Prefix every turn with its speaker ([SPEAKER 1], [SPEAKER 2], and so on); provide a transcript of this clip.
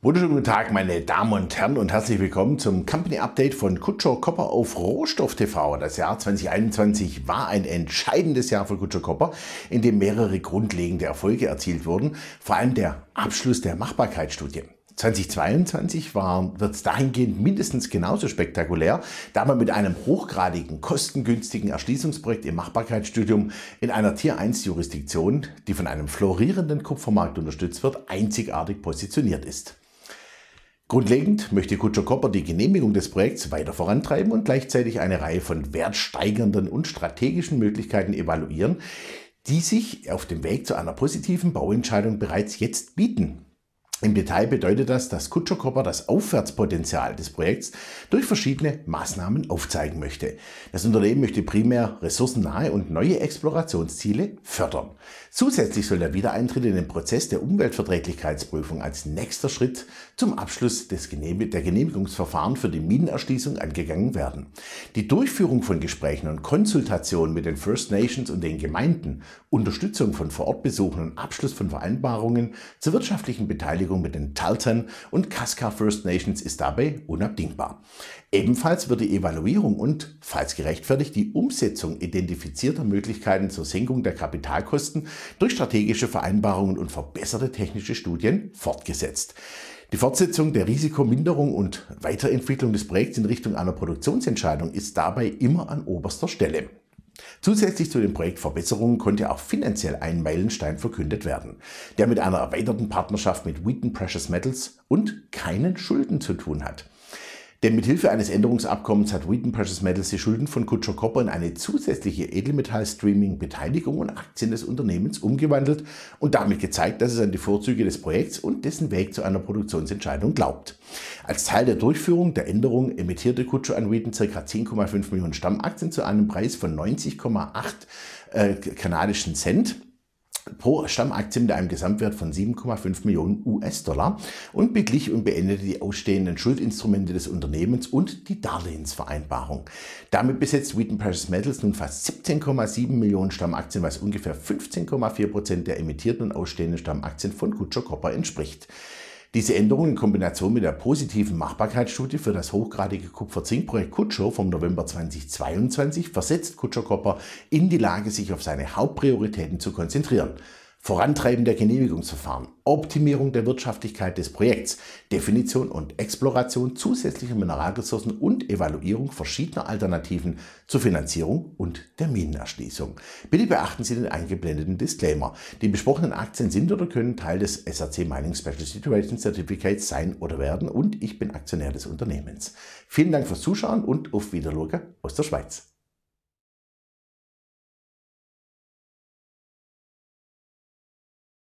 [SPEAKER 1] Wunderschönen guten Tag, meine Damen und Herren und herzlich willkommen zum Company Update von Kutscher Copper auf Rohstoff TV. Das Jahr 2021 war ein entscheidendes Jahr für Kutscher Copper, in dem mehrere grundlegende Erfolge erzielt wurden, vor allem der Abschluss der Machbarkeitsstudie. 2022 wird es dahingehend mindestens genauso spektakulär, da man mit einem hochgradigen, kostengünstigen Erschließungsprojekt im Machbarkeitsstudium in einer Tier 1 Jurisdiktion, die von einem florierenden Kupfermarkt unterstützt wird, einzigartig positioniert ist. Grundlegend möchte Kutscher Kopper die Genehmigung des Projekts weiter vorantreiben und gleichzeitig eine Reihe von wertsteigernden und strategischen Möglichkeiten evaluieren, die sich auf dem Weg zu einer positiven Bauentscheidung bereits jetzt bieten. Im Detail bedeutet das, dass Kutscherkopper das Aufwärtspotenzial des Projekts durch verschiedene Maßnahmen aufzeigen möchte. Das Unternehmen möchte primär ressourcennahe und neue Explorationsziele fördern. Zusätzlich soll der Wiedereintritt in den Prozess der Umweltverträglichkeitsprüfung als nächster Schritt zum Abschluss des Genehmig der Genehmigungsverfahren für die Minenerschließung angegangen werden. Die Durchführung von Gesprächen und Konsultationen mit den First Nations und den Gemeinden, Unterstützung von Vorortbesuchen und Abschluss von Vereinbarungen zur wirtschaftlichen Beteiligung Beteiligung mit den Talton und Kaska First Nations ist dabei unabdingbar. Ebenfalls wird die Evaluierung und, falls gerechtfertigt, die Umsetzung identifizierter Möglichkeiten zur Senkung der Kapitalkosten durch strategische Vereinbarungen und verbesserte technische Studien fortgesetzt. Die Fortsetzung der Risikominderung und Weiterentwicklung des Projekts in Richtung einer Produktionsentscheidung ist dabei immer an oberster Stelle. Zusätzlich zu den Projektverbesserungen konnte auch finanziell ein Meilenstein verkündet werden, der mit einer erweiterten Partnerschaft mit Wheaton Precious Metals und keinen Schulden zu tun hat. Denn mit Hilfe eines Änderungsabkommens hat Wheaton Precious Metals die Schulden von Kutscher Copper in eine zusätzliche Edelmetall-Streaming-Beteiligung und Aktien des Unternehmens umgewandelt und damit gezeigt, dass es an die Vorzüge des Projekts und dessen Weg zu einer Produktionsentscheidung glaubt. Als Teil der Durchführung der Änderung emittierte Kutscher an Wheaton ca. 10,5 Millionen Stammaktien zu einem Preis von 90,8 äh, kanadischen Cent pro Stammaktien mit einem Gesamtwert von 7,5 Millionen US-Dollar und beglich und beendete die ausstehenden Schuldinstrumente des Unternehmens und die Darlehensvereinbarung. Damit besetzt Wheaton Precious Metals nun fast 17,7 Millionen Stammaktien, was ungefähr 15,4 Prozent der emittierten und ausstehenden Stammaktien von Kutscher Copper entspricht. Diese Änderung in Kombination mit der positiven Machbarkeitsstudie für das hochgradige Kupfer-Zink-Projekt Kutscher vom November 2022 versetzt Kutscher Copper in die Lage, sich auf seine Hauptprioritäten zu konzentrieren. Vorantreiben der Genehmigungsverfahren, Optimierung der Wirtschaftlichkeit des Projekts, Definition und Exploration zusätzlicher Mineralressourcen und Evaluierung verschiedener Alternativen zur Finanzierung und der Minenerschließung. Bitte beachten Sie den eingeblendeten Disclaimer. Die besprochenen Aktien sind oder können Teil des SRC Mining Special Situation Certificates sein oder werden und ich bin Aktionär des Unternehmens. Vielen Dank fürs Zuschauen und auf Wiedersehen aus der Schweiz.